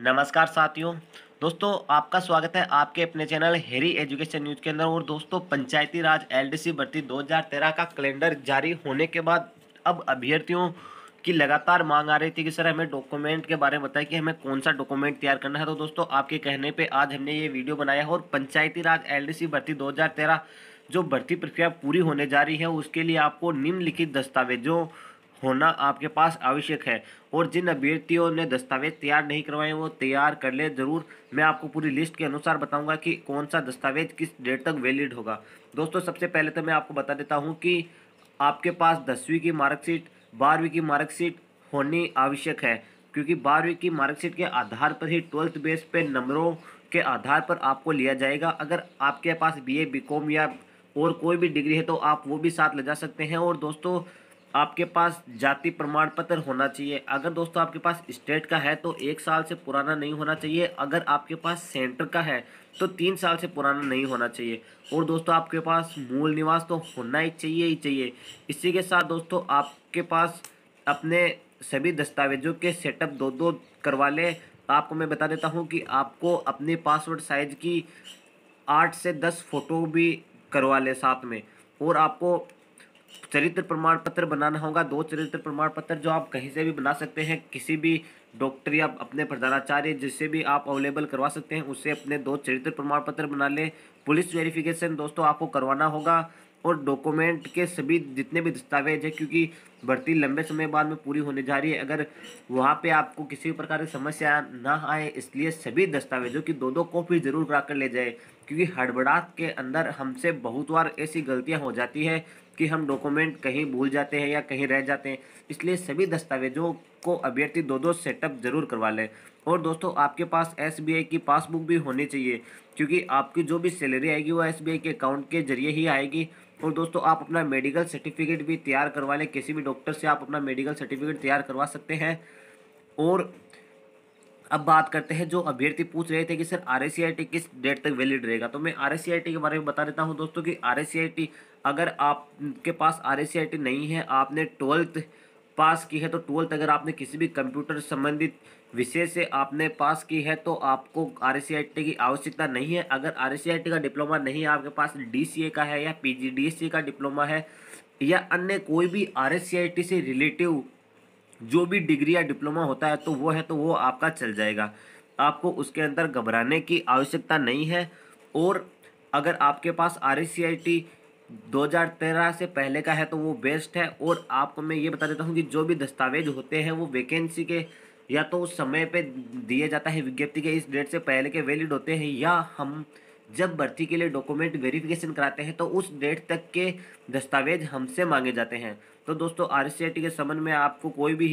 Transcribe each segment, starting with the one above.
नमस्कार साथियों दोस्तों आपका स्वागत है आपके अपने चैनल हेरी एजुकेशन न्यूज़ के अंदर और दोस्तों पंचायती राज एलडीसी भर्ती 2013 का कैलेंडर जारी होने के बाद अब अभ्यर्थियों की लगातार मांग आ रही थी कि सर हमें डॉक्यूमेंट के बारे में बताएं कि हमें कौन सा डॉक्यूमेंट तैयार करना है तो दोस्तों आपके कहने पे आज हमने ये वीडियो बनाया है और पंचायती राज एलडीसी भर्ती 2013 जो भर्ती प्रक्रिया पूरी होने जा रही है उसके लिए आपको निम्नलिखित दस्तावेजों होना आपके पास आवश्यक है और जिन अभ्यर्थियों ने दस्तावेज तैयार नहीं करवाए वो तैयार कर ले ज़रूर मैं आपको पूरी लिस्ट के अनुसार बताऊंगा कि कौन सा दस्तावेज किस डेट तक वैलिड होगा दोस्तों सबसे पहले तो मैं आपको बता देता हूँ कि आपके पास दसवीं की मार्कशीट बारहवीं की मार्कशीट होनी आवश्यक है क्योंकि बारहवीं की मार्कशीट के आधार पर ही ट्वेल्थ बेस पर नंबरों के आधार पर आपको लिया जाएगा अगर आपके पास बी ए या और कोई भी डिग्री है तो आप वो भी साथ ले जा सकते हैं और दोस्तों आपके पास जाति प्रमाण पत्र होना चाहिए अगर दोस्तों आपके पास स्टेट का है तो एक साल से पुराना नहीं होना चाहिए अगर आपके पास सेंटर का है तो तीन साल से पुराना नहीं होना चाहिए और दोस्तों आपके पास मूल निवास तो होना ही चाहिए ही चाहिए इसी के साथ दोस्तों आपके पास अपने सभी दस्तावेजों के सेटअप दो दो करवा लें आपको मैं बता देता हूँ कि आपको अपने पासवर्ड साइज की आठ से दस फ़ोटो भी करवा लें साथ में और आपको चरित्र प्रमाण पत्र बनाना होगा दो चरित्र प्रमाण पत्र जो आप कहीं से भी बना सकते हैं किसी भी डॉक्टर या अपने प्रधानाचार्य जिससे भी आप अवेलेबल करवा सकते हैं उससे अपने दो चरित्र प्रमाण पत्र बना लें पुलिस वेरिफिकेशन दोस्तों आपको करवाना होगा और डॉक्यूमेंट के सभी जितने भी दस्तावेज है क्योंकि भर्ती लंबे समय बाद में पूरी होने जा रही है अगर वहाँ पे आपको किसी भी प्रकार की समस्या ना आए इसलिए सभी दस्तावेजों की दो दो कॉपी ज़रूर करा कर ले जाए क्योंकि हड़बड़ाहट के अंदर हमसे बहुत बार ऐसी गलतियाँ हो जाती है कि हम डॉक्यूमेंट कहीं भूल जाते हैं या कहीं रह जाते हैं इसलिए सभी दस्तावेजों को अभ्यर्थी दो दो सेटअप जरूर करवा लें और दोस्तों आपके पास एस की पासबुक भी होनी चाहिए क्योंकि आपकी जो भी सैलरी आएगी वो एस के अकाउंट के जरिए ही आएगी और दोस्तों आप अपना मेडिकल सर्टिफिकेट भी तैयार करवा लें किसी भी डॉक्टर से आप अपना मेडिकल सर्टिफिकेट तैयार करवा सकते हैं और अब बात करते हैं जो अभ्यर्थी पूछ रहे थे कि सर आर किस डेट तक वैलिड रहेगा तो मैं आर के बारे में बता देता हूँ दोस्तों कि आर अगर आपके पास आर नहीं है आपने ट्वेल्थ पास की है तो ट्वेल्थ अगर आपने किसी भी कंप्यूटर संबंधित विषय से आपने पास की है तो आपको आर की आवश्यकता नहीं है अगर आर का डिप्लोमा नहीं है आपके पास डी का है या पी का डिप्लोमा है या अन्य कोई भी आर से रिलेटिव जो भी डिग्री या डिप्लोमा होता है तो वो है तो वो आपका चल जाएगा आपको उसके अंदर घबराने की आवश्यकता नहीं है और अगर आपके पास R S C I T 2013 से पहले का है तो वो बेस्ट है और आपको मैं ये बता देता हूँ कि जो भी दस्तावेज होते हैं वो वैकेंसी के या तो उस समय पे दिए जाता है विज्ञप्ति के इस डेट से पहले के वैलिड होते हैं या हम जब भर्ती के लिए डॉक्यूमेंट वेरिफिकेशन कराते हैं तो उस डेट तक के दस्तावेज हमसे मांगे जाते हैं तो दोस्तों आर के संबंध में आपको कोई भी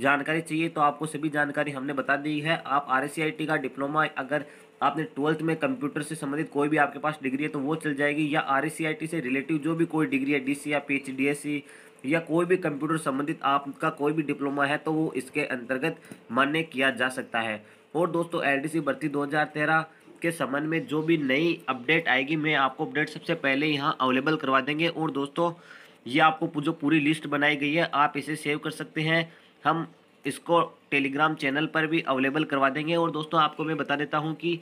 जानकारी चाहिए तो आपको सभी जानकारी हमने बता दी है आप आर का डिप्लोमा अगर आपने ट्वेल्थ में कंप्यूटर से संबंधित कोई भी आपके पास डिग्री है तो वो चल जाएगी या आर से रिलेटिव जो भी कोई डिग्री है डी या पी एच या कोई भी कंप्यूटर संबंधित आपका कोई भी डिप्लोमा है तो वो इसके अंतर्गत मान्य किया जा सकता है और दोस्तों एल भर्ती दो इसके संबंध में जो भी नई अपडेट आएगी मैं आपको अपडेट सबसे पहले यहाँ अवेलेबल करवा देंगे और दोस्तों ये आपको जो पूरी लिस्ट बनाई गई है आप इसे सेव कर सकते हैं हम इसको टेलीग्राम चैनल पर भी अवेलेबल करवा देंगे और दोस्तों आपको मैं बता देता हूँ कि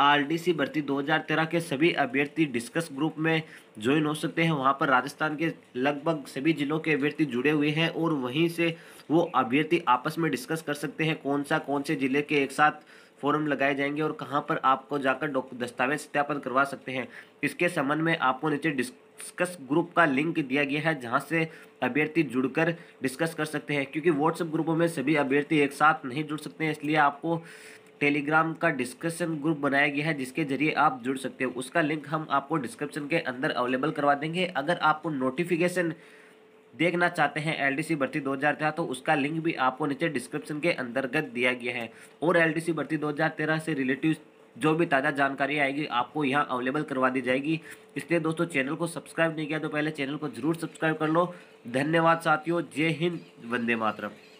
आरडीसी भर्ती 2013 के सभी अभ्यर्थी डिस्कस ग्रुप में ज्वाइन हो सकते हैं वहां पर राजस्थान के लगभग सभी जिलों के अभ्यर्थी जुड़े हुए हैं और वहीं से वो अभ्यर्थी आपस में डिस्कस कर सकते हैं कौन सा कौन से ज़िले के एक साथ फॉर्म लगाए जाएंगे और कहाँ पर आपको जाकर दस्तावेज सत्यापन करवा सकते हैं इसके संबंध में आपको नीचे डिस्कस ग्रुप का लिंक दिया गया है जहाँ से अभ्यर्थी जुड़कर डिस्कस कर सकते हैं क्योंकि व्हाट्सएप ग्रुपों में सभी अभ्यर्थी एक साथ नहीं जुड़ सकते हैं इसलिए आपको टेलीग्राम का डिस्कशन ग्रुप बनाया गया है जिसके जरिए आप जुड़ सकते हो उसका लिंक हम आपको डिस्क्रिप्शन के अंदर अवेलेबल करवा देंगे अगर आपको नोटिफिकेशन देखना चाहते हैं एल डी भर्ती दो हज़ार तेरह तो उसका लिंक भी आपको नीचे डिस्क्रिप्शन के अंतर्गत दिया गया है और एल डी भर्ती दो हज़ार तेरह से रिलेटिव जो भी ताज़ा जानकारी आएगी आपको यहाँ अवेलेबल करवा दी जाएगी इसलिए दोस्तों चैनल को सब्सक्राइब नहीं किया तो पहले चैनल को जरूर सब्सक्राइब कर लो धन्यवाद साथियों जय हिंद वंदे मातरम